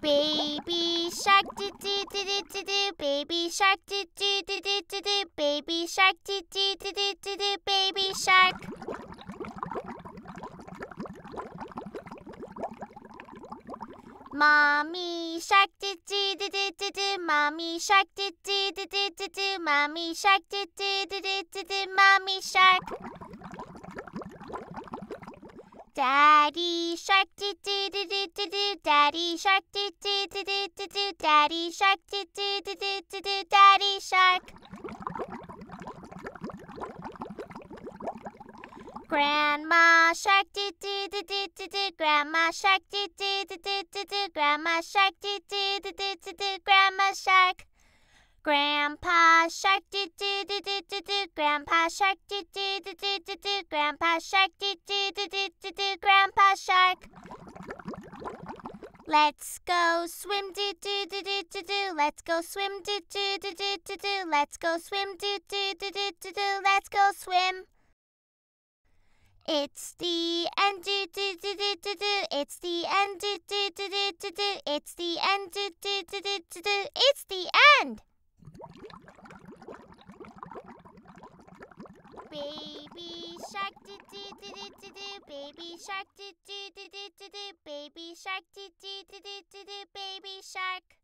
Baby shark do do do do do do baby shark do do do do do do baby shark do do do do do do baby shark Mommy shark do do do do do do mommy shark do do do do do do mommy shark do do do do do do mommy shark Daddy shark do do do do do do daddy shark do do do do do do daddy shark do do do do do do daddy shark Grandma shark do do do do do do grandma shark do do do do do do grandma shark do do do do do do grandma shark Grandpa shark do do do do do do grandpa shark do do do do do do grandpa shark do do do do Let's go swim do do do do do do. Let's go swim do do do do do do. Let's go swim do do do do do do. Let's go swim. It's the end do do do do do do. It's the end do do do do do do. It's the end do do do do do do. It's the end. Wait shark baby shark doo doo doo doo doo baby shark doo doo doo doo doo baby shark